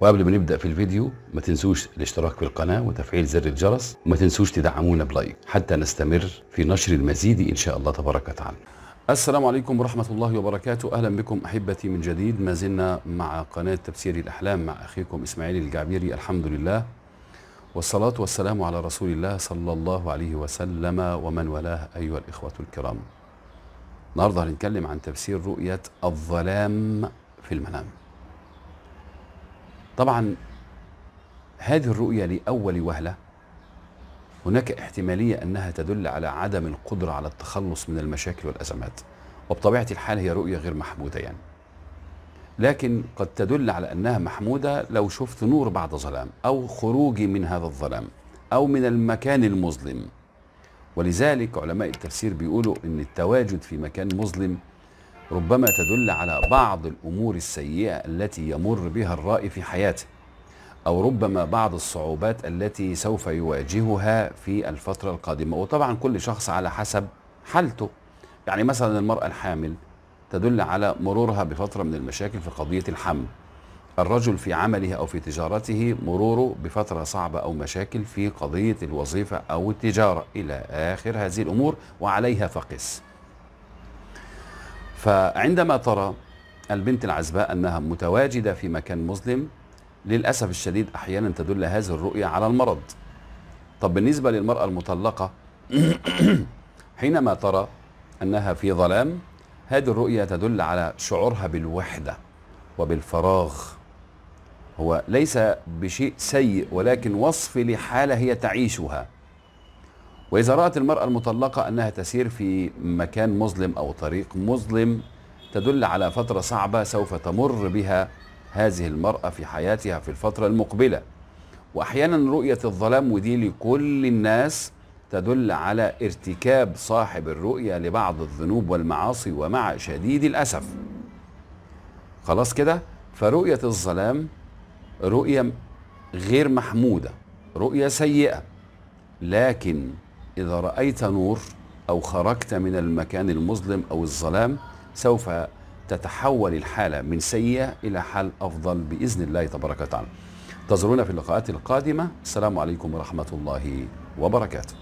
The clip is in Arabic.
وقبل ما نبدا في الفيديو ما تنسوش الاشتراك في القناه وتفعيل زر الجرس وما تنسوش تدعمونا بلايك حتى نستمر في نشر المزيد ان شاء الله تبارك وتعالى السلام عليكم ورحمة الله وبركاته أهلا بكم أحبتي من جديد ما زلنا مع قناة تفسير الأحلام مع أخيكم إسماعيل الجعبيري الحمد لله والصلاة والسلام على رسول الله صلى الله عليه وسلم ومن والاه أيها الإخوة الكرام النهاردة هنتكلم عن تفسير رؤية الظلام في المنام طبعا هذه الرؤية لأول وهلة هناك احتمالية أنها تدل على عدم القدرة على التخلص من المشاكل والأزمات وبطبيعة الحال هي رؤية غير محمودة يعني لكن قد تدل على أنها محمودة لو شفت نور بعد ظلام أو خروجي من هذا الظلام أو من المكان المظلم ولذلك علماء التفسير بيقولوا أن التواجد في مكان مظلم ربما تدل على بعض الأمور السيئة التي يمر بها الرائي في حياته أو ربما بعض الصعوبات التي سوف يواجهها في الفترة القادمة وطبعا كل شخص على حسب حالته يعني مثلا المرأة الحامل تدل على مرورها بفترة من المشاكل في قضية الحمل الرجل في عمله أو في تجارته مروره بفترة صعبة أو مشاكل في قضية الوظيفة أو التجارة إلى آخر هذه الأمور وعليها فقس فعندما ترى البنت العزباء أنها متواجدة في مكان مظلم للأسف الشديد أحيانا تدل هذه الرؤية على المرض طب بالنسبة للمرأة المطلقة حينما ترى أنها في ظلام هذه الرؤية تدل على شعورها بالوحدة وبالفراغ هو ليس بشيء سيء ولكن وصف لحالة هي تعيشها وإذا رأت المرأة المطلقة أنها تسير في مكان مظلم أو طريق مظلم تدل على فترة صعبة سوف تمر بها هذه المرأة في حياتها في الفترة المقبلة وأحيانا رؤية الظلام ودي لكل الناس تدل على ارتكاب صاحب الرؤية لبعض الذنوب والمعاصي ومع شديد الأسف خلاص كده فرؤية الظلام رؤية غير محمودة رؤية سيئة لكن إذا رأيت نور أو خرجت من المكان المظلم أو الظلام سوف تتحول الحالة من سيئة إلى حال أفضل بإذن الله تبارك وتعالى انتظرونا في اللقاءات القادمة السلام عليكم ورحمة الله وبركاته